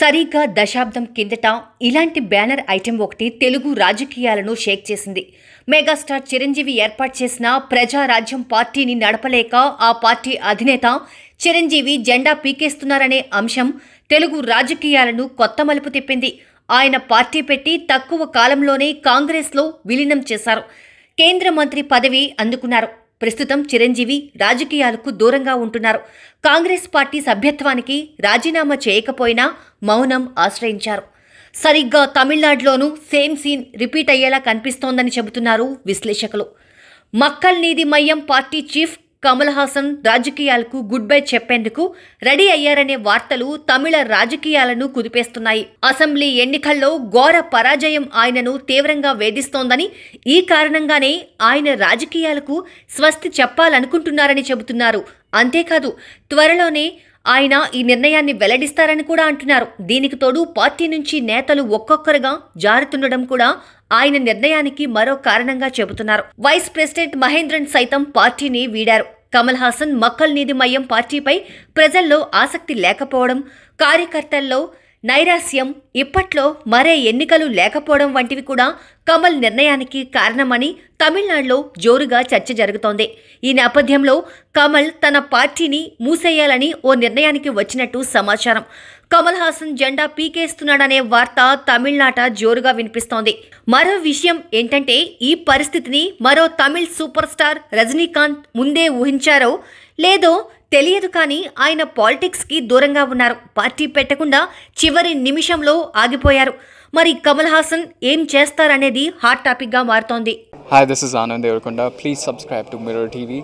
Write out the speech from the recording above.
సరిగ్గా దశాబ్దం కిందట ఇలాంటి బ్యానర్ ఐటెం ఒకటి తెలుగు రాజకీయాలను షేక్ చేసింది మెగాస్టార్ చిరంజీవి ఏర్పాటు చేసిన ప్రజారాజ్యం పార్టీని నడపలేక ఆ పార్టీ అధినేత చిరంజీవి జెండా పీకేస్తున్నారనే అంశం తెలుగు రాజకీయాలను కొత్త మలుపు తిప్పింది ఆయన పార్టీ పెట్టి తక్కువ కాలంలోనే కాంగ్రెస్లో విలీనం చేశారు కేంద్ర మంత్రి పదవి అందుకున్నారు ప్రస్తుతం చిరంజీవి రాజకీయాలకు దూరంగా ఉంటున్నారు కాంగ్రెస్ పార్టీ సభ్యత్వానికి రాజీనామా చేయకపోయినా మౌనం ఆశ్రయించారు సరిగ్గా తమిళనాడులోనూ సేమ్ సీన్ రిపీట్ అయ్యేలా కనిపిస్తోందని చెబుతున్నారు విశ్లేషకులు మక్కల్ నీది మయ్యం పార్టీ చీఫ్ కమల్ హాసన్ రాజకీయాలకు గుడ్ బై చెప్పేందుకు రెడీ అయ్యారనే వార్తలు తమిళ రాజకీయాలను కుదిపేస్తున్నాయి అసెంబ్లీ ఎన్నికల్లో ఘోర పరాజయం ఆయనను తీవ్రంగా వేధిస్తోందని ఈ కారణంగానే ఆయన రాజకీయాలకు స్వస్తి చెప్పాలనుకుంటున్నారని చెబుతున్నారు అంతేకాదు త్వరలోనే ఆయన ఈ నిర్ణయాన్ని వెల్లడిస్తారని కూడా అంటున్నారు దీనికి తోడు పార్టీ నుంచి నేతలు ఒక్కొక్కరుగా జారుతుండడం కూడా ఆయన నిర్ణయానికి మరో కారణంగా చెబుతున్నారు వైస్ ప్రెసిడెంట్ మహేంద్రన్ సైతం పార్టీని వీడారు కమల్ హాసన్ మక్కల్ నీది మయం పార్టీపై ప్రజల్లో ఆసక్తి లేకపోవడం కార్యకర్తల్లో నైరాస్యం ఇప్పట్లో మరే ఎన్నికలు లేకపోవడం వంటివి కూడా కమల్ నిర్ణయానికి కారణమని తమిళనాడులో జోరుగా చర్చ జరుగుతోంది ఈ నేపథ్యంలో కమల్ తన పార్టీని మూసేయాలని ఓ నిర్ణయానికి వచ్చినట్టు సమాచారం కమల్ హాసన్ జెండా పీకేస్తున్నాడనే వార్త తమిళనాట జోరుగా వినిపిస్తోంది మరో విషయం ఏంటంటే ఈ పరిస్థితిని మరో తమిళ్ సూపర్ స్టార్ రజనీకాంత్ ముందే ఊహించారో లేదో తెలియదు కానీ ఆయన పాలిటిక్స్కి దూరంగా ఉన్నారు పార్టీ పెట్టకుండా చివరి నిమిషంలో ఆగిపోయారు మరి కమల్ హాసన్ ఏం చేస్తారనేది హాట్ టాపిక్గా మారుతోంది hi this is Anand Deverakonda please subscribe to TV